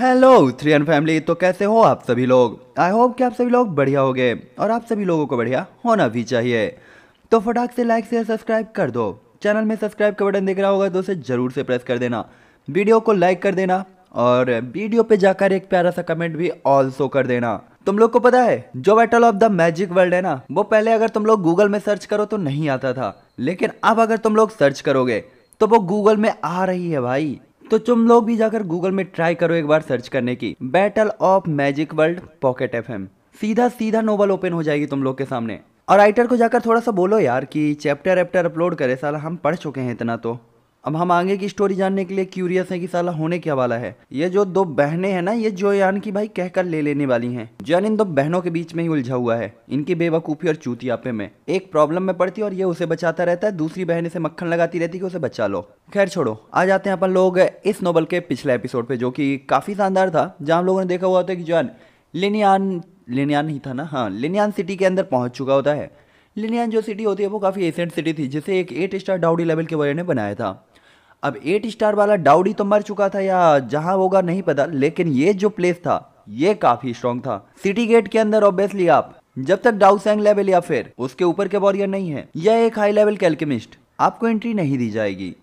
Hello three N family तो कैसे हो आप सभी लोग आई होप कि आप सभी लोग बढ़िया हो गए और आप सभी लोगों को बढ़िया होना भी चाहिए तो फटाक से लाइक शेयर सब्सक्राइब कर दो चैनल में सब्सक्राइब का बटन दिख रहा होगा तो उसे ज़रूर से प्रेस कर देना वीडियो को लाइक कर देना और वीडियो पे जाकर एक प्यारा सा कमेंट भी ऑल्सो कर देना तुम लोग को पता है जो battle of the magic world है ना वो पहले अगर तुम लोग गूगल में सर्च करो तो नहीं आता था लेकिन अब अगर तुम लोग सर्च करोगे तो वो गूगल में आ रही है भाई तो तुम लोग भी जाकर गूगल में ट्राई करो एक बार सर्च करने की battle of magic world pocket F सीधा सीधा नोवल ओपन हो जाएगी तुम लोग के सामने और राइटर को जाकर थोड़ा सा बोलो यार कि चैप्टर एप्टर अपलोड करे साला हम पढ़ चुके हैं इतना तो अब हम आगे की स्टोरी जानने के लिए क्यूरियस हैं कि साला होने क्या वाला है ये जो दो बहनें हैं ना ये जोयान की भाई कहकर ले लेने वाली हैं जॉन इन दो बहनों के बीच में ही उलझा हुआ है इनकी बेवकूफ़ी और चूतियापे में एक प्रॉब्लम में पड़ती है और ये उसे बचाता रहता है दूसरी बहन इसे मक्खन लगाती रहती है कि उसे बचा लो खैर छोड़ो आ जाते हैं अपन लोग इस नोबल के पिछले एपिसोड पे जो कि काफ़ी शानदार था जहाँ हम लोगों ने देखा हुआ था कि जॉन लिनियान लिनियान ही था ना हाँ लिनियान सिटी के अंदर पहुंच चुका होता है लिनियान जो सिटी होती है वो काफ़ी एशियंट सिटी थी जिसे एक एट स्टार डाउडी लेवल के वॉरियर ने बनाया था अब एट स्टार वाला डाउडी तो मर चुका था या जहां होगा नहीं पता लेकिन ये जो प्लेस था ये काफी स्ट्रॉन्ग था सिटी गेट के अंदर ऑब्वियसली आप जब तक डाउसैंग लेवल या फिर उसके ऊपर के वॉरियर नहीं है यह एक हाई लेवल कैलकेमिस्ट आपको एंट्री नहीं दी जाएगी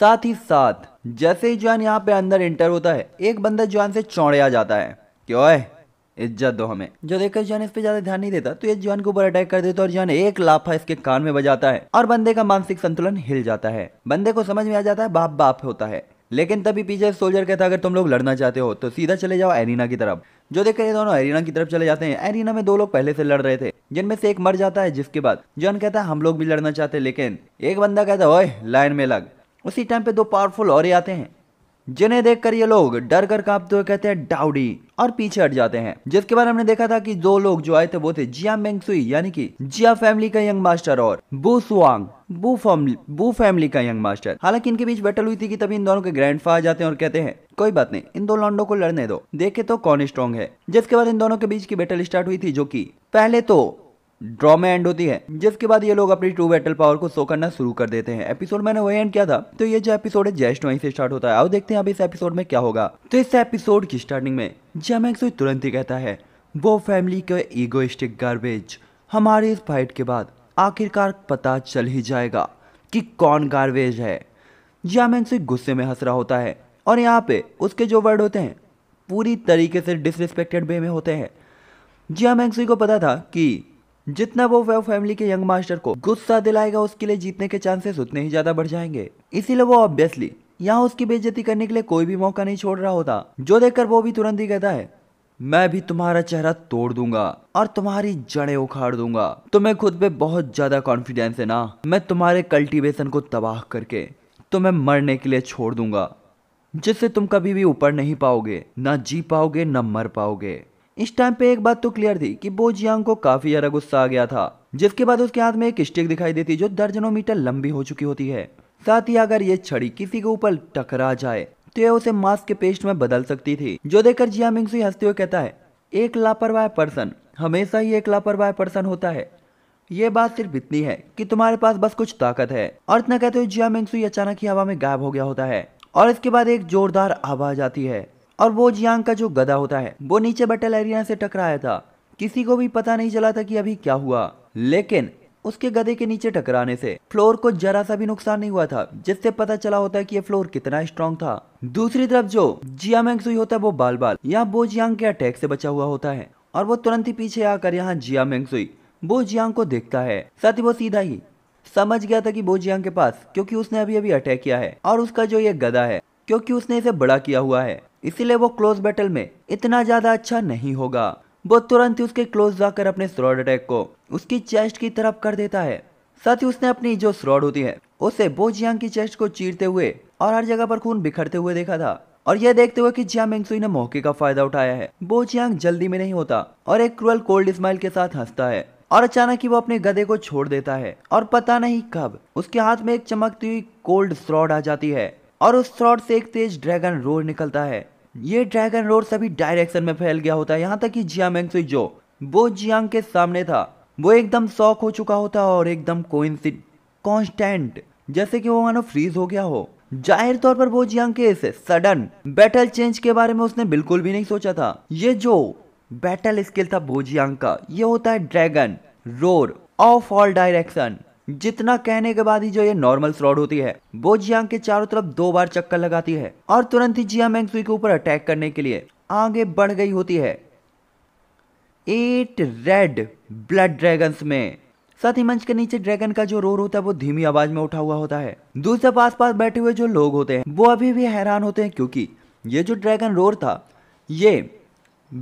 साथ ही साथ जैसे ही जॉन यहाँ पे अंदर एंटर होता है एक बंदा जॉन से चौड़े आ जाता है क्यों है इज्जत दो हमें जो देखकर जॉन इस पे ज्यादा ध्यान नहीं देता तो ये जॉन के ऊपर अटैक कर देता है और जॉन एक लाफा इसके कान में बजाता है और बंदे का मानसिक संतुलन हिल जाता है बंदे को समझ में आ जाता है बाप बाप होता है लेकिन तभी पीछे सोल्जर कहता है अगर तुम लोग लड़ना चाहते हो तो सीधा चले जाओ एरिना की तरफ जो देखकर ये दोनों एरिना की तरफ चले जाते हैं एरिना में दो लोग पहले से लड़ रहे थे जिनमें से एक मर जाता है जिसके बाद जॉन कहता है हम लोग भी लड़ना चाहते हैं लेकिन एक बंदा कहता है ओए लाइन में लग उसी टाइम पे दो पावरफुल और आते हैं जिन्हें देखकर ये लोग डर कर कांपते हुए कहते हैं डाउडी और पीछे हट जाते हैं जिसके बाद हमने देखा था कि दो लोग जो आए थे वो थे जिया मेंगसुई यानी कि जिया फैमिली का यंग मास्टर और बू सुंग बू फैमिली बू फैमिली का यंग मास्टर हालांकि इनके बीच बैटल हुई थी कि तभी इन दोनों के ग्रैंड फादर जाते हैं और कहते हैं कोई बात नहीं इन दो लॉन्डो को लड़ने दो देखे तो कौन स्ट्रॉन्ग है जिसके बाद इन दोनों के बीच की बैटल स्टार्ट हुई थी जो की पहले तो ड्रॉ में एंड होती है जिसके बाद ये लोग अपनी ट्रू बैटल पावर को शो करना शुरू कर देते हैं एपिसोड मैंने वही एंड किया था तो ये जो एपिसोड है जेस्ट वहीं से स्टार्ट होता है अब देखते हैं अब इस एपिसोड में क्या होगा तो इस एपिसोड की स्टार्टिंग में जैमैक्स तो तुरंत ही कहता है वो फैमिली के ईगोइस्टिक गार्बेज हमारी इस फाइट के बाद आखिरकार पता चल ही जाएगा कि कौन गार्बेज है जैमैक्स तो गुस्से में हंस रहा होता है और यहाँ पे उसके जो वर्ड होते हैं पूरी तरीके से डिसरिस्पेक्टेड वे में होते हैं जिया मैंगसुई तो को पता था कि जितना वो वेव फैमिली के यंग मास्टर को गुस्सा दिलाएगा उसके लिए जीतने के चांसेस उतने ही ज्यादा बढ़ जाएंगे इसीलिए वो ऑब्वियसली यहाँ उसकी बेइज्जती करने के लिए कोई भी मौका नहीं छोड़ रहा होता जो देखकर वो भी तुरंत ही कहता है मैं भी तुम्हारा चेहरा तोड़ दूंगा और तुम्हारी जड़े उखाड़ दूंगा तुम्हें तो खुद पे बहुत ज्यादा कॉन्फिडेंस है ना मैं तुम्हारे कल्टीवेशन को तबाह करके तुम्हें मरने के लिए छोड़ दूंगा जिससे तुम कभी भी ऊपर नहीं पाओगे ना जी पाओगे ना मर पाओगे इस टाइम पे एक बात तो क्लियर थी कि बोजियांग को काफी ज्यादा गुस्सा आ गया था जिसके बाद उसके हाथ में एक स्टिक दिखाई देती जो दर्जनों मीटर लंबी हो चुकी होती है साथ ही अगर ये छड़ी किसी के ऊपर टकरा जाए तो यह उसे मास्क के पेस्ट में बदल सकती थी जो देखकर जिया मिंग हंसते हुए कहता है एक लापरवाह पर्सन हमेशा ही एक लापरवाह पर्सन होता है ये बात सिर्फ इतनी है कि तुम्हारे पास बस कुछ ताकत है और इतना कहते हुए जिया मिंग अचानक ही हवा में गायब हो गया होता है और इसके बाद एक जोरदार आवाज आती है और वो जियांग का जो गधा होता है वो नीचे बटल एरिया से टकराया था किसी को भी पता नहीं चला था कि अभी क्या हुआ लेकिन उसके गधे के नीचे टकराने से फ्लोर को जरा सा भी नुकसान नहीं हुआ था जिससे पता चला होता है कि ये फ्लोर कितना स्ट्रॉन्ग था दूसरी तरफ जो जिया मैंग होता है वो बाल बाल यहाँ बो जियांग के अटैक से बचा हुआ होता है और वो तुरंत ही पीछे आकर यहाँ जिया मैंग बो जियांग को देखता है साथ ही वो सीधा ही समझ गया था कि बो जियांग के पास क्योंकि उसने अभी अभी अटैक किया है और उसका जो ये गधा है क्योंकि उसने इसे बड़ा किया हुआ है इसीलिए वो क्लोज बैटल में इतना ज्यादा अच्छा नहीं होगा वो तुरंत ही उसके क्लोज जाकर अपने स्रॉड अटैक को उसकी चेस्ट की तरफ कर देता है साथ ही उसने अपनी जो स्रॉड होती है उसे बो जियांग की चेस्ट को चीरते हुए और हर जगह पर खून बिखरते हुए देखा था और यह देखते हुए कि जिया मेंगसुई ने मौके का फायदा उठाया है बो जियांग जल्दी में नहीं होता और एक क्रूअल कोल्ड स्माइल के साथ हंसता है और अचानक ही वो अपने गधे को छोड़ देता है और पता नहीं कब उसके हाथ में एक चमकती हुई कोल्ड स्रॉड आ जाती है और उस स्रॉड से एक तेज ड्रैगन रोर निकलता है ये ड्रैगन रोड सभी डायरेक्शन में फैल गया होता है यहाँ तक कि जियामेंग से जो वो जियांग के सामने था वो एकदम शॉक हो चुका होता और एकदम कोइंसिड कॉन्स्टेंट जैसे कि वो मानो फ्रीज हो गया हो जाहिर तौर पर वो जियांग के इस सडन बैटल चेंज के बारे में उसने बिल्कुल भी नहीं सोचा था ये जो बैटल स्किल था बोजियांग का ये होता है dragon roar of all direction जितना कहने के बाद ही जो ये नॉर्मल फ्रॉड होती है वो जियांग के चारों तरफ दो बार चक्कर लगाती है और तुरंत ही जिया मैंगसुई के ऊपर अटैक करने के लिए आगे बढ़ गई होती है एट रेड ब्लड ड्रैगन्स में साथ ही मंच के नीचे ड्रैगन का जो रोर होता है वो धीमी आवाज में उठा हुआ होता है दूसरे पास पास बैठे हुए जो लोग होते हैं वो अभी भी हैरान होते हैं क्योंकि ये जो ड्रैगन रोर था ये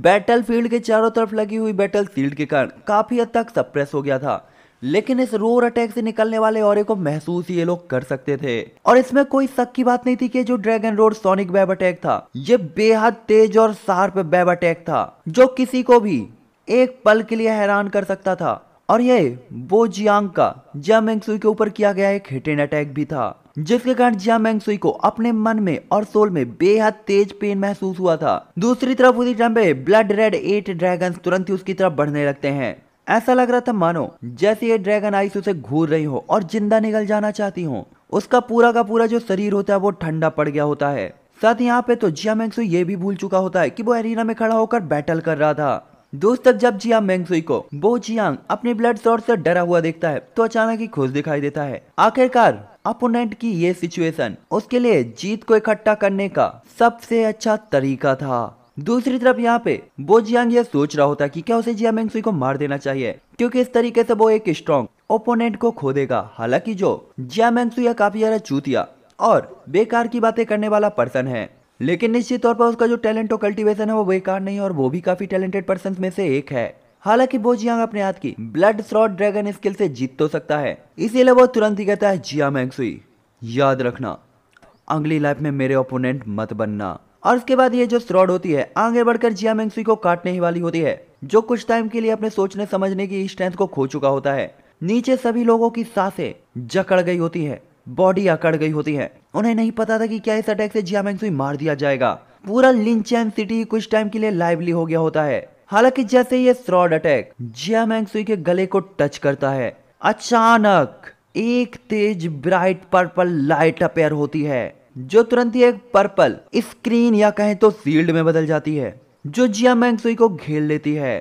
बैटल फील्ड के चारों तरफ लगी हुई बैटल फील्ड के कारण काफी हद तक सप्रेस हो गया था लेकिन इस रोर अटैक से निकलने वाले और को महसूस ये लोग कर सकते थे और इसमें कोई शक की बात नहीं थी कि जो ड्रैगन रोड सोनिक बैब अटैक था ये बेहद तेज और शार्प बैब अटैक था जो किसी को भी एक पल के लिए हैरान कर सकता था और ये वो जियांग का जिया मैंगसुई के ऊपर किया गया एक हिट एंड अटैक भी था जिसके कारण जिया मैंगसुई को अपने मन में और सोल में बेहद तेज पेन महसूस हुआ था दूसरी तरफ उसी टाइम पे ब्लड रेड एट ड्रैगन तुरंत ही उसकी तरफ बढ़ने लगते हैं ऐसा लग रहा था मानो जैसे ये ड्रैगन आइस उसे घूर रही हो और जिंदा निकल जाना चाहती हो उसका पूरा का पूरा जो शरीर होता है वो ठंडा पड़ गया होता है साथ यहाँ पे तो जिया मैंगसु ये भी भूल चुका होता है कि वो एरिना में खड़ा होकर बैटल कर रहा था दोस्त तक जब जिया मैंगसुई को बो जियांग अपने ब्लड शॉर्ट से डरा हुआ देखता है तो अचानक ही खुश दिखाई देता है आखिरकार अपोनेंट की ये सिचुएशन उसके लिए जीत को इकट्ठा करने का सबसे अच्छा तरीका था दूसरी तरफ यहाँ पे बो जियांग ये सोच रहा होता कि क्या उसे जिया मेंगसुई को मार देना चाहिए क्योंकि इस तरीके से वो एक स्ट्रॉन्ग ओपोनेंट को खो देगा हालांकि जो जिया मेंगसुई काफी ज्यादा चूतिया और बेकार की बातें करने वाला पर्सन है लेकिन निश्चित तौर पर उसका जो टैलेंट और कल्टिवेशन है वो बेकार नहीं है और वो भी काफी टैलेंटेड पर्सन में से एक है हालांकि वो जियांग अपने हाथ की ब्लड श्रॉड ड्रैगन स्किल से जीत तो सकता है इसीलिए वो तुरंत ही कहता है जिया मैंगसुई याद रखना अगली लाइफ में मेरे ओपोनेंट मत बनना और उसके बाद ये जो स्ट्रॉड होती है आगे बढ़कर जिया मेंगसुई को काटने ही वाली होती है जो कुछ टाइम के लिए अपने सोचने समझने की स्ट्रेंथ को खो चुका होता है नीचे सभी लोगों की सांसें जकड़ गई होती है बॉडी अकड़ गई होती है उन्हें नहीं पता था कि क्या इस अटैक से जिया मेंगसुई मार दिया जाएगा पूरा लिंचैन सिटी कुछ टाइम के लिए लाइवली हो गया होता है हालांकि जैसे ये स्ट्रॉड अटैक जिया मैंगसुई के गले को टच करता है अचानक एक तेज ब्राइट पर्पल लाइट अपेयर होती है जो तुरंत ही एक पर्पल स्क्रीन या कहें तो फील्ड में बदल जाती है जो जिया मैंगसुई को घेर लेती है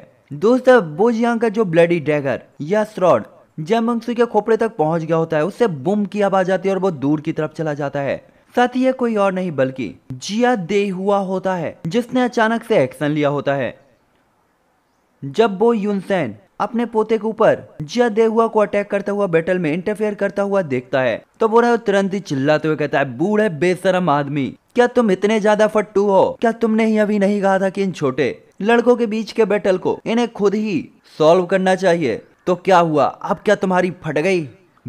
दोस्त वो जियांग का जो ब्लडी डैगर या स्रॉड मैंगसुई के खोपड़े तक पहुंच गया होता है उससे बुम की आवाज आती है और वो दूर की तरफ चला जाता है साथ ही ये कोई और नहीं बल्कि जिया दे हुआ होता है जिसने अचानक से एक्शन लिया होता है जब वो यूनसेन अपने पोते के ऊपर जिया देहुआ को अटैक करता हुआ बैटल में इंटरफेयर करता हुआ देखता है तो बोरा तुरंत ही चिल्लाते हुए कहता है बूढ़े बेसरम आदमी क्या तुम इतने ज्यादा फट्टू हो क्या तुमने ही अभी नहीं कहा था कि इन छोटे लड़कों के बीच के बैटल को इन्हें खुद ही सॉल्व करना चाहिए तो क्या हुआ अब क्या तुम्हारी फट गई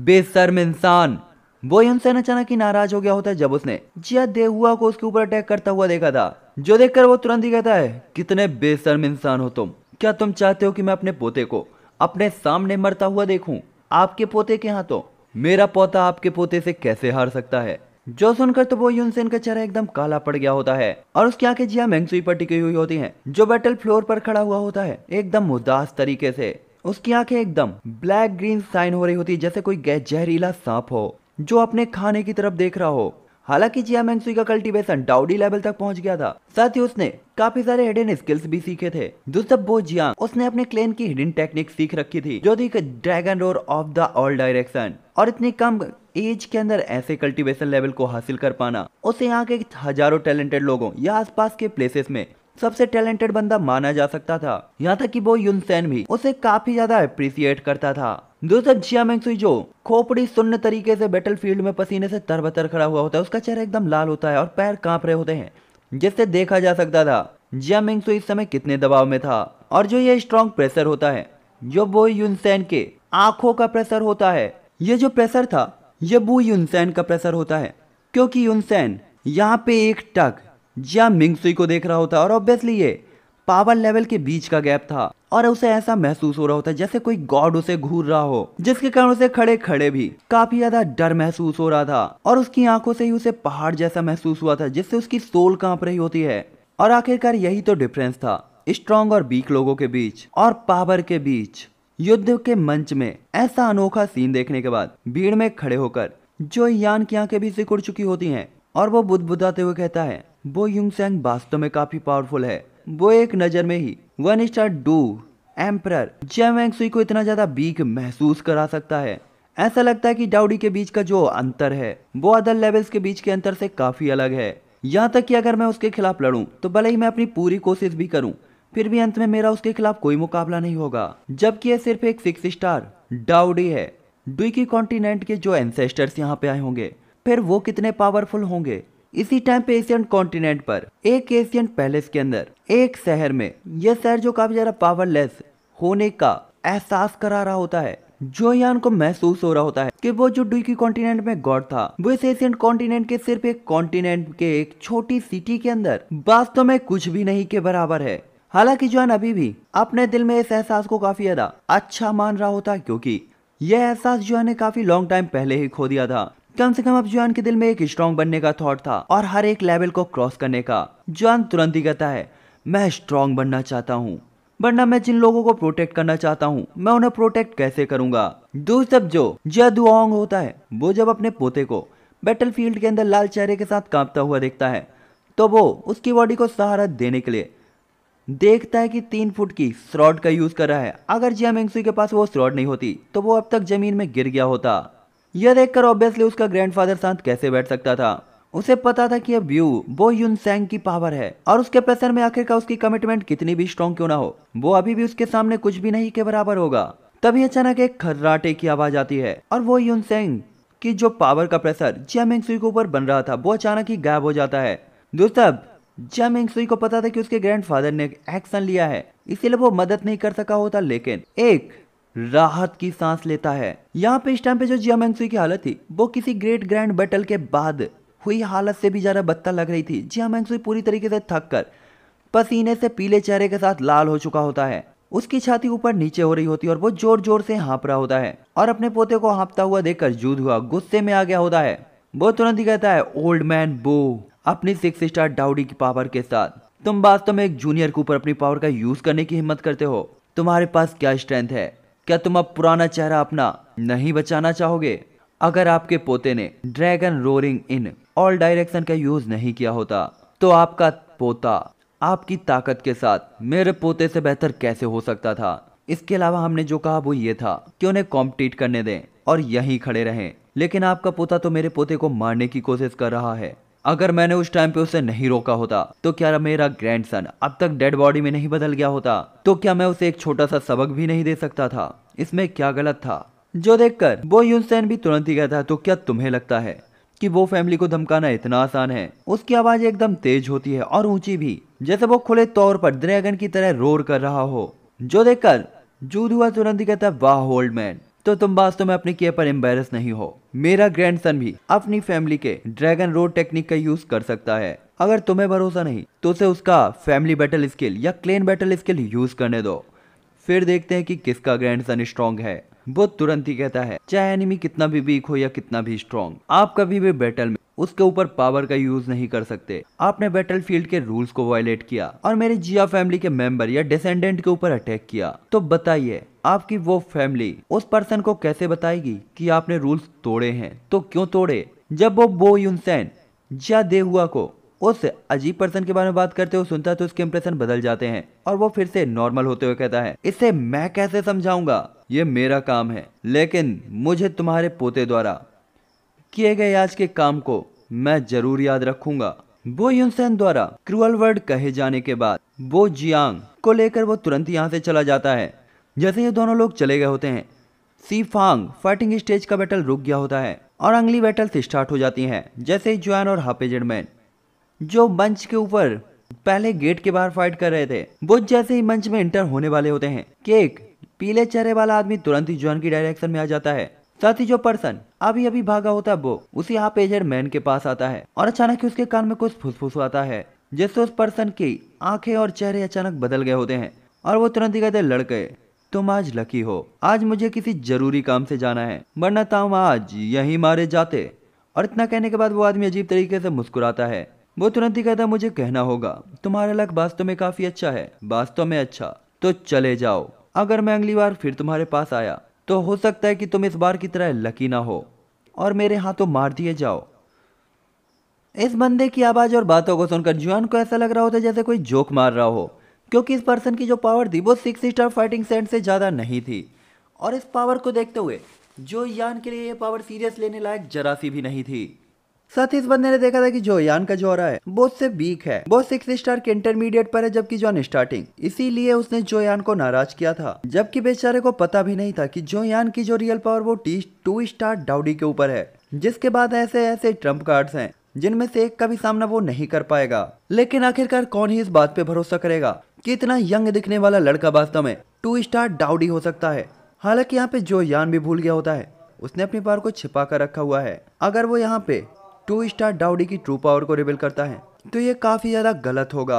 बेसरम इंसान वो उनसे अचानक ही नाराज हो गया होता है जब उसने जिया देहुआ को उसके ऊपर अटैक करता हुआ देखा था जो देखकर वो तुरंत ही कहता है कितने बेसरम इंसान हो तुम क्या तुम चाहते हो कि मैं अपने पोते को अपने सामने मरता हुआ देखूं? आपके पोते के हाथों मेरा पोता आपके पोते से कैसे हार सकता है जो सुनकर तो वो यूनसेन का चेहरा एकदम काला पड़ गया होता है और उसकी आंखें जिया मेंगसुई पर टिकी हुई होती हैं, जो बैटल फ्लोर पर खड़ा हुआ होता है एकदम उदास तरीके से उसकी आंखें एकदम ब्लैक ग्रीन साइन हो रही होती है जैसे कोई गैस जहरीला सांप हो जो अपने खाने की तरफ देख रहा हो हालांकि जिया मैंगसुई का कल्टीवेशन डाउडी लेवल तक पहुंच गया था साथ ही उसने काफी सारे हिडन स्किल्स भी सीखे थे दूसरा बो जियांग उसने अपने क्लेन की हिडन टेक्निक सीख रखी थी जो थी dragon roar of the all direction और इतनी कम एज के अंदर ऐसे कल्टीवेशन लेवल को हासिल कर पाना उसे यहाँ के हजारों टैलेंटेड लोगों या आसपास के प्लेसेस में सबसे टैलेंटेड बंदा माना जा सकता था यहाँ तक कि वो यूनसेन भी उसे काफी ज्यादा अप्रिसिएट करता था दोस्तों जियामेंग जो खोपड़ी सुन्न तरीके से बैटल फील्ड में पसीने से तरबतर खड़ा हुआ होता है उसका चेहरा एकदम लाल होता है और पैर कांप रहे होते हैं जिससे देखा जा सकता था जियामेंग इस समय कितने दबाव में था और जो ये स्ट्रॉन्ग प्रेशर होता है जो बो यूनसैन के आंखों का प्रेशर होता है ये जो प्रेशर था ये बू युनसैन का प्रेशर होता है क्योंकि यूनसेन यहाँ पे एक टक जिया मिंगसुई को देख रहा होता है और ऑब्वियसली ये पावर लेवल के बीच का गैप था और उसे ऐसा महसूस हो रहा होता है जैसे कोई गॉड उसे घूर रहा हो जिसके कारण उसे खड़े खड़े भी काफी ज्यादा डर महसूस हो रहा था और उसकी आंखों से ही उसे पहाड़ जैसा महसूस हुआ था जिससे उसकी सोल कांप रही होती है और आखिरकार यही तो डिफरेंस था स्ट्रॉन्ग और वीक लोगों के बीच और पावर के बीच युद्ध के मंच में ऐसा अनोखा सीन देखने के बाद भीड़ में खड़े होकर जो यान की आंखें भी सिकुड़ चुकी होती हैं और वो बुदबुदाते हुए कहता है वो सैंग वास्तव में काफी पावरफुल है वो एक नज़र में ही वन स्टार डू एम्प्रर जेमैक्सुई को इतना ज़्यादा बीक महसूस करा सकता है ऐसा लगता है कि डाउडी के बीच का जो अंतर है वो अदर लेवल्स के बीच के अंतर से काफ़ी अलग है यहाँ तक कि अगर मैं उसके खिलाफ लड़ूं तो भले ही मैं अपनी पूरी कोशिश भी करूं फिर भी अंत में मेरा उसके खिलाफ कोई मुकाबला नहीं होगा जबकि यह सिर्फ एक सिक्स स्टार डाउडी है डुकी कॉन्टिनेंट के जो एंसेस्टर्स यहाँ पे आए होंगे फिर वो कितने पावरफुल होंगे इसी टाइम पे एशियन कॉन्टिनेंट पर एक एशियन पैलेस के अंदर एक शहर में यह शहर जो काफी ज्यादा पावरलेस होने का एहसास करा रहा होता है जो यान को महसूस हो रहा होता है कि वो जो डुकी कॉन्टिनेंट में गॉड था वो इस एशियन कॉन्टिनेंट के सिर्फ एक कॉन्टिनेंट के एक छोटी सिटी के अंदर वास्तव में कुछ भी नहीं के बराबर है हालांकि जो अभी भी अपने दिल में इस एहसास को काफी ज्यादा अच्छा मान रहा होता क्योंकि यह एहसास जो है काफी लॉन्ग टाइम पहले ही खो दिया था कम से कम अब जुआन के दिल में एक स्ट्रॉन्ग बनने का थॉट था और हर एक लेवल को क्रॉस करने का जुआन तुरंत ही कहता है मैं स्ट्रॉन्ग बनना चाहता हूँ वरना मैं जिन लोगों को प्रोटेक्ट करना चाहता हूँ मैं उन्हें प्रोटेक्ट कैसे करूंगा दोस्त अब जो जदुआंग होता है वो जब अपने पोते को बैटलफील्ड के अंदर लाल चेहरे के साथ कांपता हुआ देखता है तो वो उसकी बॉडी को सहारा देने के लिए देखता है कि तीन फुट की स्रॉड का यूज कर रहा है अगर जिया मेंगसू के पास वो स्रॉड नहीं होती तो वो अब तक जमीन में गिर गया होता यह देखकर ऑब्वियसली उसका ग्रैंडफादर शांत कैसे बैठ सकता था उसे पता था कि अब व्यू वो यून सैंग की पावर है और उसके प्रेशर में आखिरकार उसकी कमिटमेंट कितनी भी स्ट्रॉन्ग क्यों ना हो वो अभी भी उसके सामने कुछ भी नहीं के बराबर होगा तभी अचानक एक खर्राटे की आवाज आती है और वो यून सैंग की जो पावर का प्रेशर जियामिंग सुई के ऊपर बन रहा था वो अचानक ही गायब हो जाता है दोस्तों जियामिंग सुई को पता था कि उसके ग्रैंडफादर ने एक्शन लिया है इसीलिए वो मदद नहीं कर सका होता लेकिन एक राहत की सांस लेता है यहाँ पे इस टाइम पे जो जियामेंगसुई की हालत थी वो किसी ग्रेट ग्रैंड बैटल के बाद हुई हालत से भी ज़्यादा बदतर लग रही थी जियामेंगसुई पूरी तरीके से थक कर पसीने से पीले चेहरे के साथ लाल हो चुका होता है उसकी छाती ऊपर नीचे हो रही होती है और वो जोर जोर से हाँप रहा होता है और अपने पोते को हाँपता हुआ देखकर जूद हुआ गुस्से में आ गया होता है वो तुरंत ही कहता है ओल्ड मैन बो अपनी सिक्स स्टार डाउडी की पावर के साथ तुम वास्तव में एक जूनियर के ऊपर अपनी पावर का यूज करने की हिम्मत करते हो तुम्हारे पास क्या स्ट्रेंथ है क्या तुम अब पुराना चेहरा अपना नहीं बचाना चाहोगे अगर आपके पोते ने dragon roaring in all direction का यूज नहीं किया होता तो आपका पोता आपकी ताकत के साथ मेरे पोते से बेहतर कैसे हो सकता था इसके अलावा हमने जो कहा वो ये था कि उन्हें कॉम्पिटिट करने दें और यहीं खड़े रहें लेकिन आपका पोता तो मेरे पोते को मारने की कोशिश कर रहा है अगर मैंने उस टाइम पे उसे नहीं रोका होता तो क्या मेरा ग्रैंडसन अब तक डेड बॉडी में नहीं बदल गया होता तो क्या मैं उसे एक छोटा सा सबक भी नहीं दे सकता था इसमें क्या गलत था जो देखकर वो यूनसेन भी तुरंत ही कहता तो क्या तुम्हें लगता है कि वो फैमिली को धमकाना इतना आसान है उसकी आवाज एकदम तेज होती है और ऊंची भी जैसे वो खुले तौर पर ड्रैगन की तरह रोर कर रहा हो जो देखकर जूद हुआ तुरंत ही कहता वाह होल्ड मैन तो तुम वास्तव में अपने किए पर एम्बेरस नहीं हो मेरा ग्रैंड भी अपनी फैमिली के ड्रैगन रोड टेक्निक का यूज कर सकता है अगर तुम्हें भरोसा नहीं तो उसे उसका फैमिली बैटल स्किल या क्लेन बैटल स्किल यूज करने दो फिर देखते हैं कि किसका ग्रैंड सन स्ट्रॉन्ग है वो तुरंत ही कहता है चाहे एनिमी कितना भी वीक हो या कितना भी स्ट्रॉन्ग आप कभी भी बैटल में उसके ऊपर पावर का यूज नहीं कर सकते आपने बैटल फील्ड के रूल्स को वायलेट किया और मेरे जिया फैमिली के मेंबर या डिसेंडेंट के ऊपर अटैक किया तो बताइए आपकी वो फैमिली उस पर्सन को कैसे बताएगी कि आपने रूल्स तोड़े हैं तो क्यों तोड़े जब वो बो यूनसैन जिया देहुआ को उस अजीब पर्सन के बारे में बात करते हुए सुनता है तो उसके इम्प्रेशन बदल जाते हैं और वो फिर से नॉर्मल होते हुए कहता है इसे मैं कैसे समझाऊंगा ये मेरा काम है लेकिन मुझे तुम्हारे पोते द्वारा किए गए आज के काम को मैं जरूर याद रखूंगा बो युनसेन द्वारा क्रूअल वर्ड कहे जाने के बाद बो जियांग को लेकर वो तुरंत यहाँ से चला जाता है जैसे ये दोनों लोग चले गए होते हैं सी फांग फाइटिंग स्टेज का बैटल रुक गया होता है और अगली बैटल स्टार्ट हो जाती है जैसे जुआन और हापेजेडमैन जो मंच के ऊपर पहले गेट के बाहर फाइट कर रहे थे वो जैसे ही मंच में इंटर होने वाले होते हैं केक पीले चेहरे वाला आदमी तुरंत ही जुआन की डायरेक्शन में आ जाता है साथ ही जो पर्सन अभी अभी भागा होता है वो उसी यहाँ एजेड मैन के पास आता है और अचानक ही उसके कान में कुछ फुसफुस आता है जिससे उस पर्सन की आंखें और चेहरे अचानक बदल गए होते हैं और वो तुरंत ही कहते लड़के तुम आज लकी हो आज मुझे किसी जरूरी काम से जाना है वरना तुम आज यही मारे जाते और इतना कहने के बाद वो आदमी अजीब तरीके से मुस्कुराता है वो तुरंत ही कहता मुझे कहना होगा तुम्हारा लक वास्तव में काफी अच्छा है वास्तव में अच्छा तो चले जाओ अगर मैं अगली बार फिर तुम्हारे पास आया तो हो सकता है कि तुम इस बार की तरह लकी ना हो और मेरे हाथों मार दिए जाओ इस बंदे की आवाज़ और बातों को सुनकर जुआन को ऐसा लग रहा होता जैसे कोई जोक मार रहा हो क्योंकि इस पर्सन की जो पावर थी वो सिक्स स्टार फाइटिंग सेंट से ज़्यादा नहीं थी और इस पावर को देखते हुए जो यान के लिए ये पावर सीरियस लेने लायक जरा सी भी नहीं थी साथ ही इस बंदे ने देखा था कि जोयान का जोरा है बहुत से वीक है वो सिक्स स्टार के इंटरमीडिएट पर है जबकि जॉन स्टार्टिंग इसीलिए उसने जोयान को नाराज किया था जबकि बेचारे को पता भी नहीं था कि जोयान की जो रियल पावर वो टी टू स्टार डाउडी के ऊपर है जिसके बाद ऐसे ऐसे ट्रम्प कार्ड है जिनमें से एक का भी सामना वो नहीं कर पाएगा लेकिन आखिरकार कौन ही इस बात पे भरोसा करेगा कि इतना यंग दिखने वाला लड़का वास्तव में टू स्टार डाउडी हो सकता है हालांकि यहाँ पे जो यान भी भूल गया होता है उसने अपनी पावर को छिपा कर रखा हुआ है अगर वो यहाँ पे टू स्टार डाउडी की ट्रू पावर को रिवील करता है तो ये काफी ज्यादा गलत होगा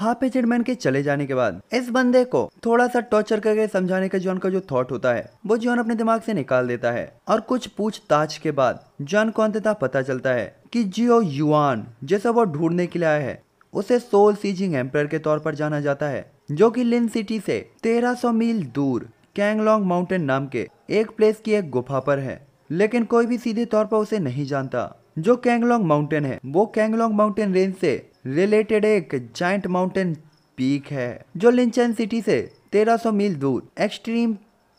हाफ एजेड मैन के चले जाने के बाद इस बंदे को थोड़ा सा टॉर्चर करके समझाने का जॉन का जो थॉट होता है वो जॉन अपने दिमाग से निकाल देता है और कुछ पूछताछ के बाद जॉन को अंततः पता चलता है कि जियो युआन जैसे वो ढूंढने के लिए आया है उसे सोल सीजिंग एम्पायर के तौर पर जाना जाता है जो कि लिन सिटी से 1300 मील दूर कैंगलोंग माउंटेन नाम के एक प्लेस की एक गुफा पर है लेकिन कोई भी सीधे तौर पर उसे नहीं जानता जो कैंगलोंग माउंटेन है वो कैंगलोंग माउंटेन रेंज से रिलेटेड एक जाइंट माउंटेन पीक है जो लिंचन सिटी से 1300 मील दूर एक्सट्रीम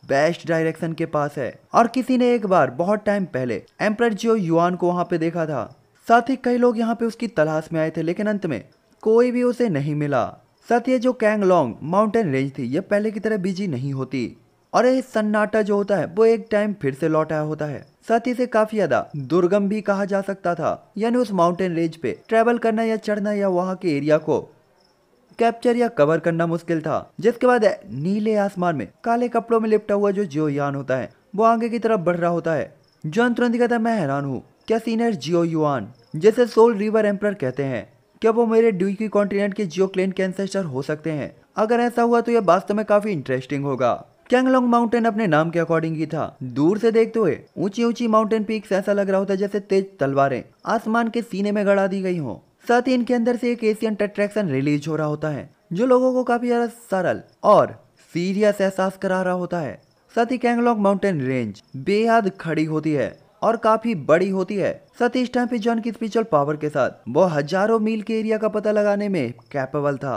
बेस्ट डायरेक्शन के पास है और किसी ने एक बार बहुत टाइम पहले एम्पर जियो युआन को वहाँ पे देखा था साथ ही कई लोग यहाँ पे उसकी तलाश में आए थे लेकिन अंत में कोई भी उसे नहीं मिला साथ ही जो कैंगलोंग माउंटेन रेंज थी यह पहले की तरह बिजी नहीं होती और ये सन्नाटा जो होता है वो एक टाइम फिर से लौट आया होता है साथ ही से काफी ज्यादा दुर्गम भी कहा जा सकता था यानी उस माउंटेन रेंज पे ट्रेवल करना या चढ़ना या वहाँ के एरिया को कैप्चर या कवर करना मुश्किल था जिसके बाद नीले आसमान में काले कपड़ों में लिपटा हुआ जो यान होता है वो आगे की तरफ बढ़ रहा होता है जॉन तुरंत कहता है मैं हैरान हूँ क्या सीनियर जियो युआन जिसे सोल रिवर एम्पर कहते हैं क्या वो मेरे ड्यूकी कॉन्टिनेंट के जियो क्लेन कैंसेस्टर हो सकते हैं अगर ऐसा हुआ तो यह वास्तव में काफी इंटरेस्टिंग होगा कैंगलोंग माउंटेन अपने नाम के अकॉर्डिंग ही था दूर से देखते हुए ऊंची ऊंची माउंटेन पीक ऐसा लग रहा होता जैसे तेज तलवारें आसमान के सीने में गड़ा दी गई हो साथ ही इनके अंदर से एक एशियन अट्रैक्शन रिलीज हो रहा होता है जो लोगों को काफी सरल और सीरियस एहसास करा रहा होता है साथ ही कैंगलोंग माउंटेन रेंज बेहद खड़ी होती है और काफी बड़ी होती है साथ ही इस टाइम पे जॉन की स्पिरिचुअल पावर के साथ वो हजारों मील के एरिया का पता लगाने में कैपेबल था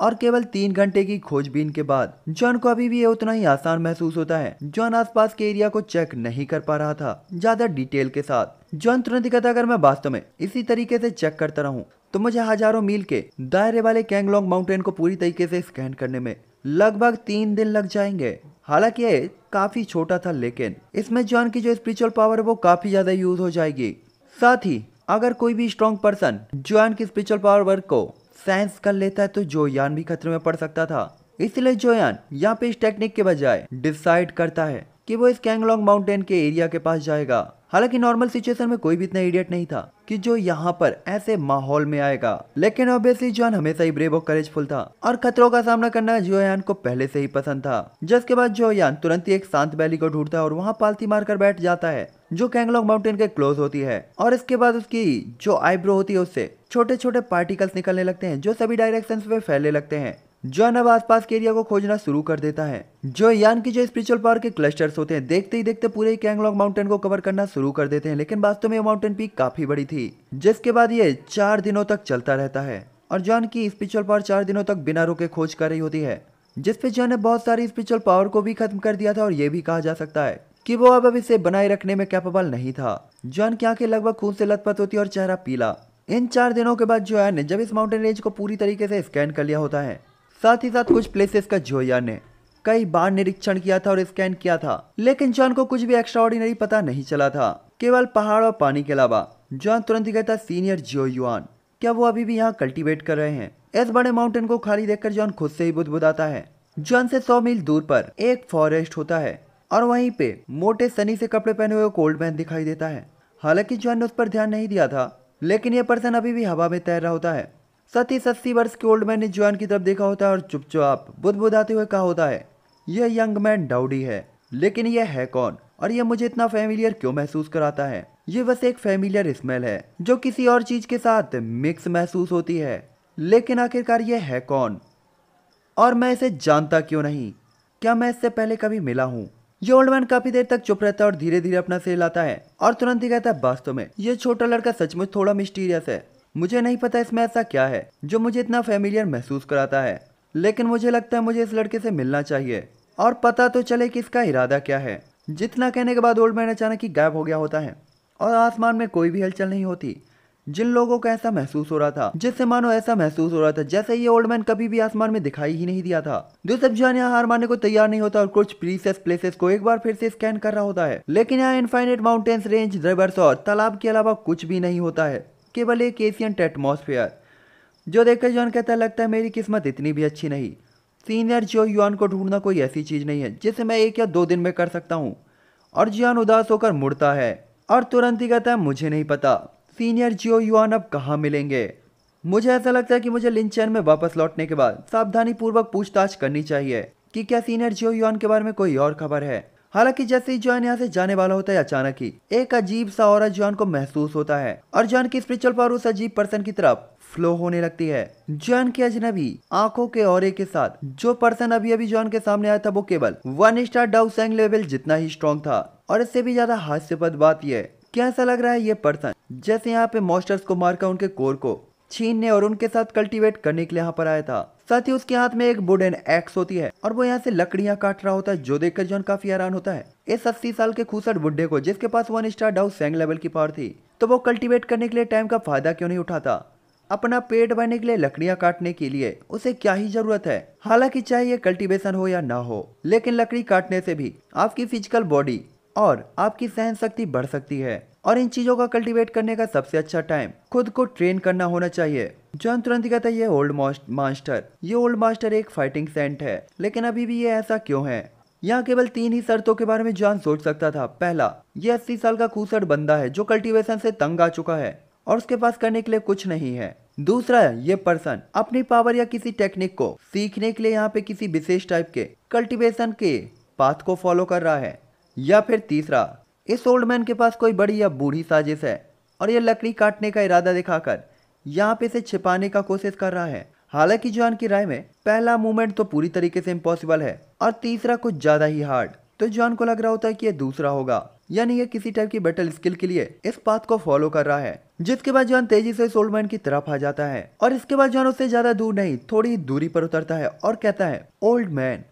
और केवल तीन घंटे की खोजबीन के बाद जॉन को अभी भी ये उतना ही आसान महसूस होता है जॉन आसपास के एरिया को चेक नहीं कर पा रहा था ज्यादा डिटेल के साथ जॉन तुरंत कहता अगर मैं वास्तव में इसी तरीके से चेक करता रहूं तो मुझे हजारों मील के दायरे वाले कैंगलोंग माउंटेन को पूरी तरीके से स्कैन करने में लगभग तीन दिन लग जाएंगे हालांकि ये काफी छोटा था लेकिन इसमें जॉन की जो स्पिरिचुअल पावर है वो काफी ज्यादा यूज हो जाएगी साथ ही अगर कोई भी स्ट्रॉन्ग पर्सन जॉन की स्पिरिचुअल पावर वर्क को साइंस कर लेता है तो जोयान भी खतरे में पड़ सकता था इसलिए जोयान यहाँ पे इस टेक्निक के बजाय डिसाइड करता है कि वो इस कैंगलोंग माउंटेन के एरिया के पास जाएगा हालांकि नॉर्मल सिचुएशन में कोई भी इतना इडियट नहीं था कि जो यहाँ पर ऐसे माहौल में आएगा लेकिन ऑब्वियसली जोन हमेशा ही ब्रेव और करेजफुल था और खतरों का सामना करना जोयान को पहले से ही पसंद था जिसके बाद जोयान तुरंत ही एक शांत वैली को ढूंढता है और वहाँ पालती मारकर बैठ जाता है जो कैंगलोंग माउंटेन के क्लोज होती है और इसके बाद उसकी जो आईब्रो होती है उससे छोटे छोटे पार्टिकल्स निकलने लगते हैं जो सभी डायरेक्शंस में फैलने लगते हैं जॉन अब आसपास के एरिया को खोजना शुरू कर देता है जो यान की जो स्पिरिचुअल पावर के क्लस्टर्स होते हैं देखते ही देखते पूरे कैंगलॉग माउंटेन को कवर करना शुरू कर देते हैं लेकिन वास्तव में माउंटेन पीक काफी बड़ी थी जिसके बाद ये चार दिनों तक चलता रहता है और जॉन की स्पिरिचुअल पावर चार दिनों तक बिना रुके खोज कर रही होती है जिसपे जॉन ने बहुत सारी स्पिरिचुअल पावर को भी खत्म कर दिया था और ये भी कहा जा सकता है कि वो अब इसे बनाए रखने में कैपेबल नहीं था जॉन की आंखें लगभग खून से लथपथ होती और चेहरा पीला इन चार दिनों के बाद जोया ने जब इस माउंटेन रेंज को पूरी तरीके से स्कैन कर लिया होता है साथ ही साथ कुछ प्लेसेस का जोया ने कई बार निरीक्षण किया था और स्कैन किया था लेकिन जॉन को कुछ भी एक्स्ट्रा पता नहीं चला था केवल पहाड़ और पानी के अलावा जॉन तुरंत ही कहता सीनियर जियो युआन क्या वो अभी भी यहाँ कल्टीवेट कर रहे हैं इस बड़े माउंटेन को खाली देखकर जॉन खुद से ही बुदबुदाता है जॉन से सौ मील दूर पर एक फॉरेस्ट होता है और वहीं पे मोटे सनी से कपड़े पहने हुए कोल्ड मैन दिखाई देता है हालांकि जॉन ने उस पर ध्यान नहीं दिया था लेकिन यह पर्सन अभी भी हवा में तैर रहा होता है साथ ही अस्सी वर्ष के ओल्ड मैन ने जॉन की तरफ देखा होता है और चुपचाप बुदबुदाते हुए कहा होता है यह यंग मैन डाउडी है लेकिन यह है कौन और यह मुझे इतना फेमिलियर क्यों महसूस कराता है ये बस एक फेमिलियर स्मेल है जो किसी और चीज के साथ मिक्स महसूस होती है लेकिन आखिरकार यह है कौन और मैं इसे जानता क्यों नहीं क्या मैं इससे पहले कभी मिला हूँ ये ओल्ड मैन काफी देर तक चुप रहता है और धीरे धीरे अपना सिर लाता है और तुरंत ही कहता है वास्तव में ये छोटा लड़का सचमुच थोड़ा मिस्टीरियस है मुझे नहीं पता इसमें ऐसा क्या है जो मुझे इतना फेमिलियर महसूस कराता है लेकिन मुझे लगता है मुझे इस लड़के से मिलना चाहिए और पता तो चले कि इसका इरादा क्या है जितना कहने के बाद ओल्ड मैन अचानक ही गायब हो गया होता है और आसमान में कोई भी हलचल नहीं होती जिन लोगों को ऐसा महसूस हो रहा था जिससे मानो ऐसा महसूस हो रहा था जैसे ये ओल्ड मैन कभी भी आसमान में दिखाई ही नहीं दिया था जो जान यहाँ हार मानने को तैयार नहीं होता और कुछ प्रीसेस प्लेसेस को एक बार फिर से स्कैन कर रहा होता है लेकिन यहाँ इन्फाइनेट माउंटेन्स रेंज रिवर्स और तालाब के अलावा कुछ भी नहीं होता है केवल एक एशियन टेटमोसफेयर जो देखकर जॉन कहता लगता है मेरी किस्मत इतनी भी अच्छी नहीं सीनियर जो युआन को ढूंढना कोई ऐसी चीज़ नहीं है जिसे मैं एक या दो दिन में कर सकता हूँ और जियान उदास होकर मुड़ता है और तुरंत ही कहता है मुझे नहीं पता सीनियर जियो युआन अब कहाँ मिलेंगे मुझे ऐसा लगता है कि मुझे लिंचन में वापस लौटने के बाद सावधानी पूर्वक पूछताछ करनी चाहिए कि क्या सीनियर जियो युआन के बारे में कोई और खबर है हालांकि जैसे ही जॉन यहाँ से जाने वाला होता है अचानक ही एक अजीब सा और जॉन को महसूस होता है और जॉन की स्पिरिचुअल पावर उस अजीब पर्सन की तरफ फ्लो होने लगती है जॉन की अजनबी आंखों के और के साथ जो पर्सन अभी अभी जॉन के सामने आया था वो केवल वन स्टार डाउसैंग लेवल जितना ही स्ट्रॉन्ग था और इससे भी ज्यादा हास्यपद बात यह कैसा लग रहा है ये पर्सन जैसे यहाँ पे मॉस्टर्स को मारकर उनके कोर को छीनने और उनके साथ कल्टीवेट करने के लिए यहाँ पर आया था साथ ही उसके हाथ में एक वुडन एक्स होती है और वो यहाँ से लकड़ियाँ काट रहा होता है जो देखकर जॉन काफी हैरान होता है इस अस्सी साल के खूसट बुड्ढे को जिसके पास वन स्टार डाउ सेंग लेवल की पावर थी तो वो कल्टीवेट करने के लिए टाइम का फायदा क्यों नहीं उठाता अपना पेट भरने के लिए लकड़ियाँ काटने के लिए उसे क्या ही जरूरत है हालांकि चाहे ये कल्टीवेशन हो या ना हो लेकिन लकड़ी काटने से भी आपकी फिजिकल बॉडी और आपकी सहन शक्ति बढ़ सकती है और इन चीज़ों का कल्टीवेट करने का सबसे अच्छा टाइम खुद को ट्रेन करना होना चाहिए जॉन तुरंत ही कहता है ये ओल्ड मास्टर ये ओल्ड मास्टर एक फाइटिंग सेंट है लेकिन अभी भी ये ऐसा क्यों है यहाँ केवल तीन ही शर्तों के बारे में जॉन सोच सकता था पहला ये अस्सी साल का खूसर बंदा है जो कल्टीवेशन से तंग आ चुका है और उसके पास करने के लिए कुछ नहीं है दूसरा ये पर्सन अपनी पावर या किसी टेक्निक को सीखने के लिए यहाँ पे किसी विशेष टाइप के कल्टीवेशन के पाथ को फॉलो कर रहा है या फिर तीसरा इस ओल्ड मैन के पास कोई बड़ी या बूढ़ी साजिश है और यह लकड़ी काटने का इरादा दिखाकर यहाँ पे इसे छिपाने का कोशिश कर रहा है हालांकि जॉन की राय में पहला मूवमेंट तो पूरी तरीके से इम्पॉसिबल है और तीसरा कुछ ज़्यादा ही हार्ड तो जॉन को लग रहा होता है कि यह दूसरा होगा यानी यह किसी टाइप की बैटल स्किल के लिए इस पाथ को फॉलो कर रहा है जिसके बाद जॉन तेजी से ओल्ड मैन की तरफ आ जाता है और इसके बाद जॉन उससे ज्यादा दूर नहीं थोड़ी दूरी पर उतरता है और कहता है ओल्ड मैन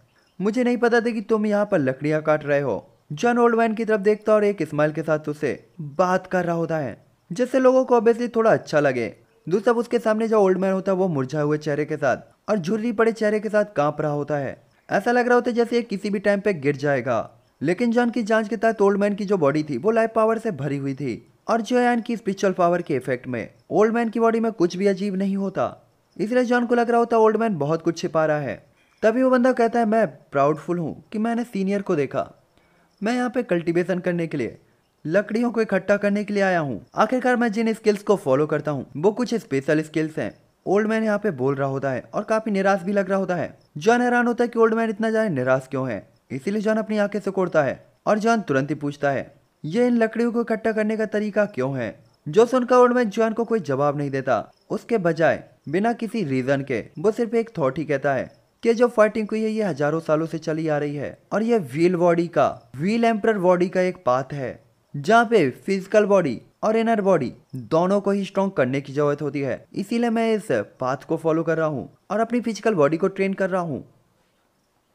मुझे नहीं पता था कि तुम यहाँ पर लकड़ियाँ काट रहे हो जॉन ओल्डमैन की तरफ देखता और एक स्माइल के साथ उससे बात कर रहा होता है जिससे लोगों को ऑब्वियसली थोड़ा अच्छा लगे दूसरा उसके सामने जो ओल्ड मैन होता है वो मुरझाए हुए चेहरे के साथ और झुर्री पड़े चेहरे के साथ कांप रहा होता है ऐसा लग रहा होता है जैसे ये किसी भी टाइम पे गिर जाएगा लेकिन जॉन की जांच के तहत ओल्ड मैन की जो बॉडी थी वो लाइफ पावर से भरी हुई थी और जो है इनकी स्पिरिचुअल पावर के इफेक्ट में ओल्ड मैन की बॉडी में कुछ भी अजीब नहीं होता इसलिए जॉन को लग रहा होता ओल्ड मैन बहुत कुछ छिपा रहा है तभी वो बंदा कहता है मैं प्राउडफुल हूँ कि मैंने सीनियर को देखा मैं यहाँ पे कल्टीवेशन करने के लिए लकड़ियों को इकट्ठा करने के लिए आया हूँ आखिरकार मैं जिन स्किल्स को फॉलो करता हूँ वो कुछ स्पेशल स्किल्स हैं ओल्ड मैन यहाँ पे बोल रहा होता है और काफी निराश भी लग रहा होता है जॉन हैरान होता है कि ओल्ड मैन इतना ज्यादा निराश क्यों है इसीलिए जॉन अपनी आंखें से कोड़ता है और जॉन तुरंत ही पूछता है ये इन लकड़ियों को इकट्ठा करने का तरीका क्यों है जो सुनकर ओल्ड मैन जॉन को कोई जवाब नहीं देता उसके बजाय बिना किसी रीजन के वो सिर्फ एक थॉट ही कहता है कि जो फाइटिंग हुई है ये हजारों सालों से चली आ रही है और ये व्हील बॉडी का व्हील एम्पर बॉडी का एक पाथ है जहाँ पे फिजिकल बॉडी और इनर बॉडी दोनों को ही स्ट्रॉन्ग करने की जरूरत होती है इसीलिए मैं इस पाथ को फॉलो कर रहा हूँ और अपनी फिजिकल बॉडी को ट्रेन कर रहा हूँ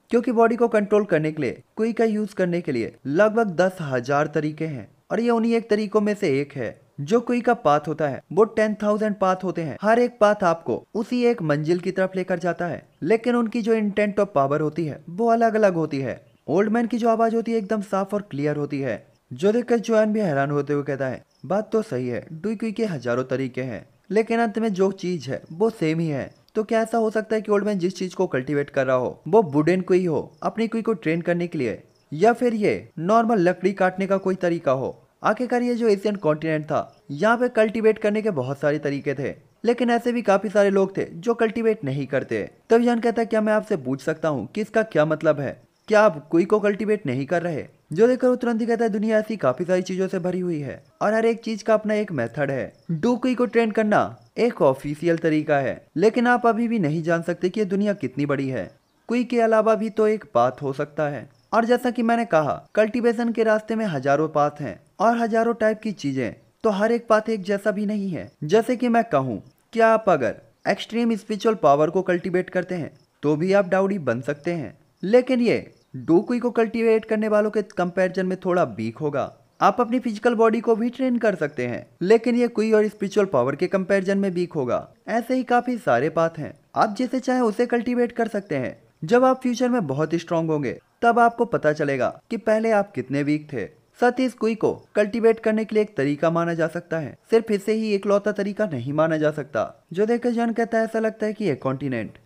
क्योंकि बॉडी को कंट्रोल करने के लिए कोई का यूज करने के लिए लगभग दस हजार तरीके हैं और ये उन्हीं एक तरीकों में से एक है जो कोई का पाथ होता है वो टेन थाउजेंड पाथ होते हैं हर एक पाथ आपको उसी एक मंजिल की तरफ लेकर जाता है लेकिन उनकी जो इंटेंट और पावर होती है वो अलग अलग होती है ओल्ड मैन की जो आवाज होती है एकदम साफ और क्लियर होती है जो देखकर जोन भी हैरान होते हुए कहता है बात तो सही है डुई के हजारों तरीके हैं लेकिन अंत में जो चीज है वो सेम ही है तो क्या ऐसा हो सकता है कि ओल्ड मैन जिस चीज को कल्टीवेट कर रहा हो वो वुडेन कोई हो अपनी कोई को ट्रेन करने के लिए या फिर ये नॉर्मल लकड़ी काटने का कोई तरीका हो आखिरकार ये जो एशियन कॉन्टिनेंट था यहाँ पे कल्टीवेट करने के बहुत सारे तरीके थे लेकिन ऐसे भी काफी सारे लोग थे जो कल्टीवेट नहीं करते तब यान कहता है क्या मैं आपसे पूछ सकता हूँ कि इसका क्या मतलब है क्या आप कोई को कल्टीवेट नहीं कर रहे जो देखकर वो तुरंत ही कहता है दुनिया ऐसी काफी सारी चीजों से भरी हुई है और हर एक चीज का अपना एक मेथड है डुकई को ट्रेन करना एक ऑफिशियल तरीका है लेकिन आप अभी भी नहीं जान सकते कि ये दुनिया कितनी बड़ी है कुई के अलावा भी तो एक बात हो सकता है और जैसा कि मैंने कहा कल्टीवेशन के रास्ते में हजारों पाथ हैं और हजारों टाइप की चीजें तो हर एक पाथ एक जैसा भी नहीं है जैसे कि मैं कहूँ क्या आप अगर एक्सट्रीम स्पिरिचुअल पावर को कल्टीवेट करते हैं तो भी आप डाउडी बन सकते हैं लेकिन ये डोकुई को कल्टीवेट करने वालों के कम्पेरिजन में थोड़ा वीक होगा आप अपनी फिजिकल बॉडी को भी ट्रेन कर सकते हैं लेकिन ये कोई और स्पिरिचुअल पावर के कंपैरिजन में वीक होगा ऐसे ही काफी सारे पाथ हैं आप जिसे चाहे उसे कल्टीवेट कर सकते हैं जब आप फ्यूचर में बहुत स्ट्रांग होंगे तब आपको पता चलेगा कि पहले आप कितने वीक थे साथ ही इस कुई को कल्टीवेट करने के लिए एक तरीका माना जा सकता है सिर्फ इसे ही लौता तरीका नहीं माना जा सकता जो देखकर जन कहता है ऐसा लगता है कि यह कॉन्टिनेंट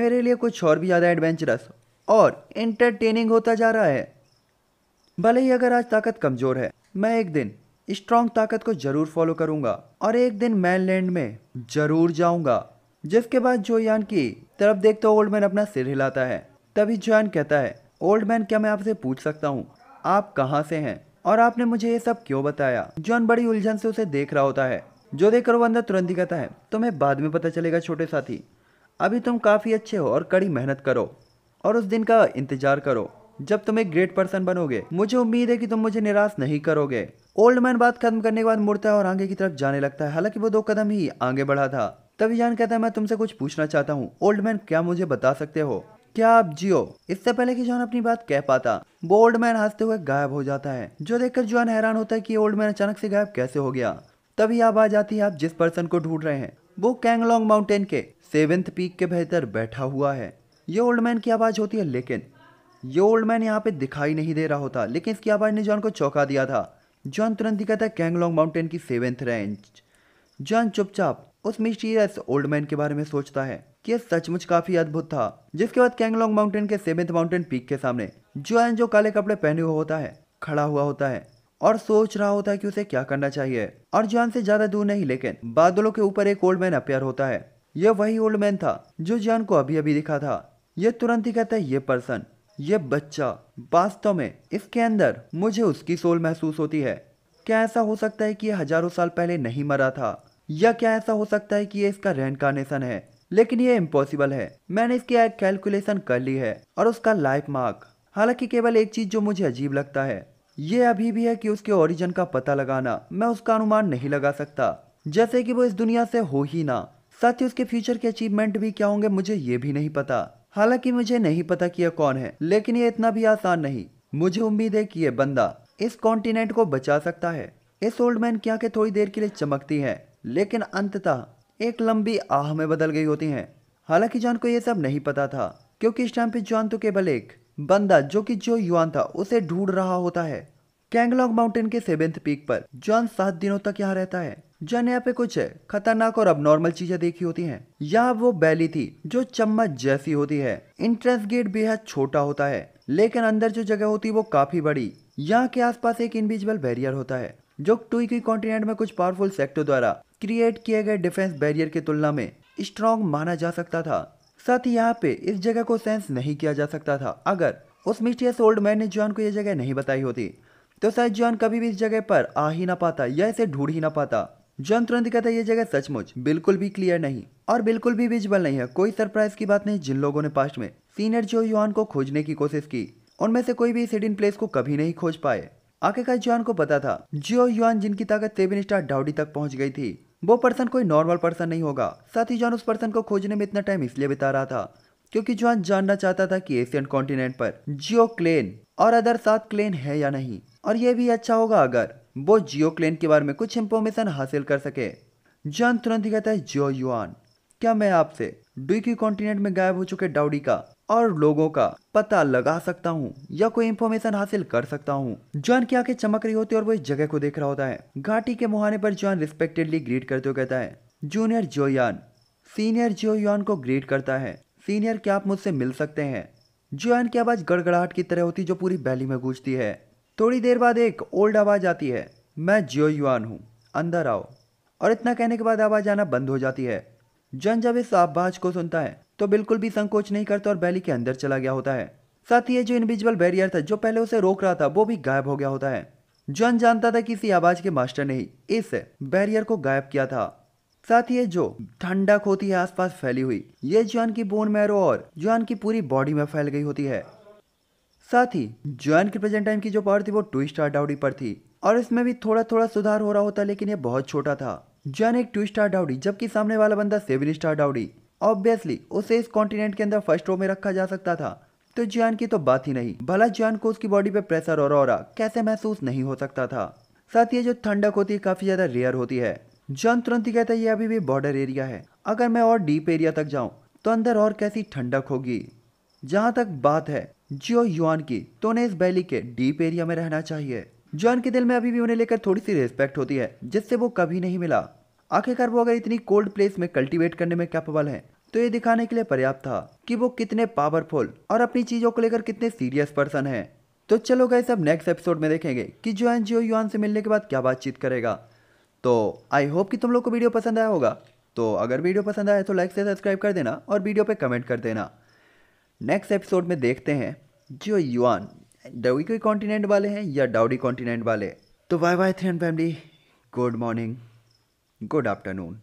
मेरे लिए कुछ और भी ज़्यादा एडवेंचरस और इंटरटेनिंग होता जा रहा है भले ही अगर आज ताकत कमज़ोर है मैं एक दिन स्ट्रांग ताकत को जरूर फॉलो करूंगा और एक दिन मैनलैंड में जरूर जाऊंगा जिसके बाद जो यान की तरफ देखते तो ओल्ड मैन अपना सिर हिलाता है तभी जॉन कहता है ओल्ड मैन क्या मैं आपसे पूछ सकता हूँ आप कहाँ से हैं और आपने मुझे ये सब क्यों बताया जॉन बड़ी उलझन से उसे देख रहा होता है जो देखकर वो अंदर तुरंत ही कहता है तुम्हें बाद में पता चलेगा छोटे साथी अभी तुम काफ़ी अच्छे हो और कड़ी मेहनत करो और उस दिन का इंतजार करो जब तुम एक ग्रेट पर्सन बनोगे मुझे उम्मीद है कि तुम मुझे निराश नहीं करोगे ओल्ड मैन बात खत्म करने के बाद मुड़ता है और आगे की तरफ जाने लगता है हालांकि वो दो कदम ही आगे बढ़ा था तभी जान कहता है मैं तुमसे कुछ पूछना चाहता हूँ ओल्ड मैन क्या मुझे बता सकते हो क्या आप जियो इससे पहले कि जॉन अपनी बात कह पाता वो ओल्ड मैन हंसते हुए गायब हो जाता है जो देखकर जॉन हैरान होता है कि ओल्ड मैन अचानक से गायब कैसे हो गया तभी आप आ जाती है आप जिस पर्सन को ढूंढ रहे हैं वो कैंगलोंग माउंटेन के सेवेंथ पीक के भीतर बैठा हुआ है ये ओल्ड मैन की आवाज़ होती है लेकिन ये ओल्ड मैन यहाँ पे दिखाई नहीं दे रहा होता लेकिन इसकी आवाज़ ने जॉन को चौंका दिया था जॉन तुरंत ही कहता है कैंगलोंग माउंटेन की सेवेंथ रेंज जॉन चुपचाप उस मिस्टीरियस ओल्ड मैन के बारे में सोचता है कि यह सचमुच काफी अद्भुत था जिसके बाद कैंगलोंग माउंटेन के सेवेंथ माउंटेन पीक के सामने जोएन जो काले कपड़े पहने हुआ होता है खड़ा हुआ होता है और सोच रहा होता है कि उसे क्या करना चाहिए और जान से ज्यादा दूर नहीं लेकिन बादलों के ऊपर एक ओल्ड मैन अपेयर होता है यह वही ओल्ड मैन था जो जान को अभी अभी दिखा था यह तुरंत ही कहता है ये पर्सन ये बच्चा वास्तव में इसके अंदर मुझे उसकी सोल महसूस होती है क्या ऐसा हो सकता है कि हजारों साल पहले नहीं मरा था या क्या ऐसा हो सकता है कि ये इसका रेनकारनेशन है लेकिन ये इम्पॉसिबल है मैंने इसकी एक कैलकुलेशन कर ली है और उसका लाइफ मार्क हालांकि केवल एक चीज जो मुझे अजीब लगता है ये अभी भी है कि उसके ओरिजिन का पता लगाना मैं उसका अनुमान नहीं लगा सकता जैसे कि वो इस दुनिया से हो ही ना साथ ही उसके फ्यूचर के अचीवमेंट भी क्या होंगे मुझे ये भी नहीं पता हालांकि मुझे नहीं पता कि यह कौन है लेकिन ये इतना भी आसान नहीं मुझे उम्मीद है कि यह बंदा इस कॉन्टिनेंट को बचा सकता है इस ओल्ड मैन की आंखें थोड़ी देर के लिए चमकती हैं लेकिन अंततः एक लंबी आह में बदल गई होती हैं हालांकि जॉन को यह सब नहीं पता था क्योंकि इस टाइम पे जॉन तो केवल एक बंदा जो कि जो युवान था उसे ढूंढ रहा होता है कैंगलॉग माउंटेन के सेवेंथ पीक पर जॉन सात दिनों तक यहाँ रहता है जॉन यहाँ पे कुछ खतरनाक और अब नॉर्मल चीजें देखी होती हैं। यहाँ वो बैली थी जो चम्मच जैसी होती है इंट्रेंस गेट बेहद छोटा होता है लेकिन अंदर जो जगह होती वो काफी बड़ी यहाँ के आसपास एक इनविजिबल बैरियर होता है जो टूकी की कॉन्टिनेंट में कुछ पावरफुल सेक्टर द्वारा क्रिएट किए गए डिफेंस बैरियर की तुलना में स्ट्रॉन्ग माना जा सकता था साथ ही यहाँ पे इस जगह को सेंस नहीं किया जा सकता था अगर उस मिस्टियस ओल्ड मैन ने जॉन को यह जगह नहीं बताई होती तो शायद जॉन कभी भी इस जगह पर आ ही ना पाता या इसे ढूंढ ही ना पाता जॉन तुरंत कहता है ये जगह सचमुच बिल्कुल भी क्लियर नहीं और बिल्कुल भी विजिबल नहीं है कोई सरप्राइज की बात नहीं जिन लोगों ने पास्ट में सीनियर जो युआन को खोजने की कोशिश की उनमें से कोई भी इस हिडन प्लेस को कभी नहीं खोज पाए आखिरकार जॉन को पता था जियो युआन जिनकी ताकत सेवन स्टार डाउडी तक पहुंच गई थी वो पर्सन कोई नॉर्मल पर्सन नहीं होगा साथ ही जॉन उस पर्सन को खोजने में इतना टाइम इसलिए बिता रहा था क्योंकि जॉन जानना चाहता था कि एशियन कॉन्टिनेंट पर जियो क्लेन और अदर सात क्लेन है या नहीं और यह भी अच्छा होगा अगर वो जियो क्लेन के बारे में कुछ इंफॉर्मेशन हासिल कर सके जॉन तुरंत ही कहता है जियो युआन क्या मैं आपसे डुकी कॉन्टिनेंट में गायब हो चुके डाउडी का और लोगों का पता लगा सकता हूँ या कोई इंफॉर्मेशन हासिल कर सकता हूँ जॉन की आंखें चमक रही होती है और वो इस जगह को देख रहा होता है घाटी के मुहाने पर जॉन रिस्पेक्टेडली ग्रीट करते हुए कहता है जूनियर जो यान सीनियर यान को ग्रीट करता है सीनियर क्या आप मुझसे मिल सकते हैं यान की आवाज़ गड़गड़ाहट की तरह होती जो पूरी बैली में गूंजती है थोड़ी देर बाद एक ओल्ड आवाज़ आती है मैं युआन हूँ अंदर आओ और इतना कहने के बाद आवाज़ आना बंद हो जाती है जॉन जब इस आवाज़ को सुनता है तो बिल्कुल भी संकोच नहीं करता और बैली के अंदर चला गया होता है साथ ही ये जो इनविजिबल बैरियर था जो पहले उसे रोक रहा था वो भी गायब हो गया होता है जॉन जानता था किसी आवाज के मास्टर ने ही इस बैरियर को गायब किया था साथ ही ये जो ठंडक होती है आसपास फैली हुई ये जॉन की बोन मैरो और जॉन की पूरी बॉडी में फैल गई होती है साथ ही जॉन की प्रेजेंट टाइम की जो पावर थी वो टू स्टार डाउडी पर थी और इसमें भी थोड़ा थोड़ा सुधार हो रहा होता लेकिन ये बहुत छोटा था जॉन एक टू स्टार डाउडी जबकि सामने वाला बंदा सेवन स्टार डाउडी ऑब्वियसली उसे इस कॉन्टिनेंट के अंदर फर्स्ट रो में रखा जा सकता था तो जियान की तो बात ही नहीं भला जियान को उसकी बॉडी पे प्रेशर और और कैसे महसूस नहीं हो सकता था साथ ये जो ठंडक होती है काफी ज्यादा रेयर होती है जॉन तुरंत ही कहता है ये अभी भी बॉर्डर एरिया है अगर मैं और डीप एरिया तक जाऊँ तो अंदर और कैसी ठंडक होगी जहां तक बात है जियो युआन की तो उन्हें इस वैली के डीप एरिया में रहना चाहिए जॉन के दिल में अभी भी उन्हें लेकर थोड़ी सी रिस्पेक्ट होती है जिससे वो कभी नहीं मिला आखिरकार वो अगर इतनी कोल्ड प्लेस में कल्टीवेट करने में कैपेबल है तो ये दिखाने के लिए पर्याप्त था कि वो कितने पावरफुल और अपनी चीजों को लेकर कितने सीरियस पर्सन है तो चलो गए सब नेक्स्ट एपिसोड में देखेंगे कि जो एन जियो से मिलने के बाद क्या बातचीत करेगा तो आई होप कि तुम लोग को वीडियो पसंद आया होगा तो अगर वीडियो पसंद आया तो लाइक से सब्सक्राइब कर देना और वीडियो पे कमेंट कर देना नेक्स्ट एपिसोड में देखते हैं जो युआन डवी कॉन्टिनेंट वाले हैं या डाउडी कॉन्टिनेंट वाले तो bye bye three family good morning Good afternoon.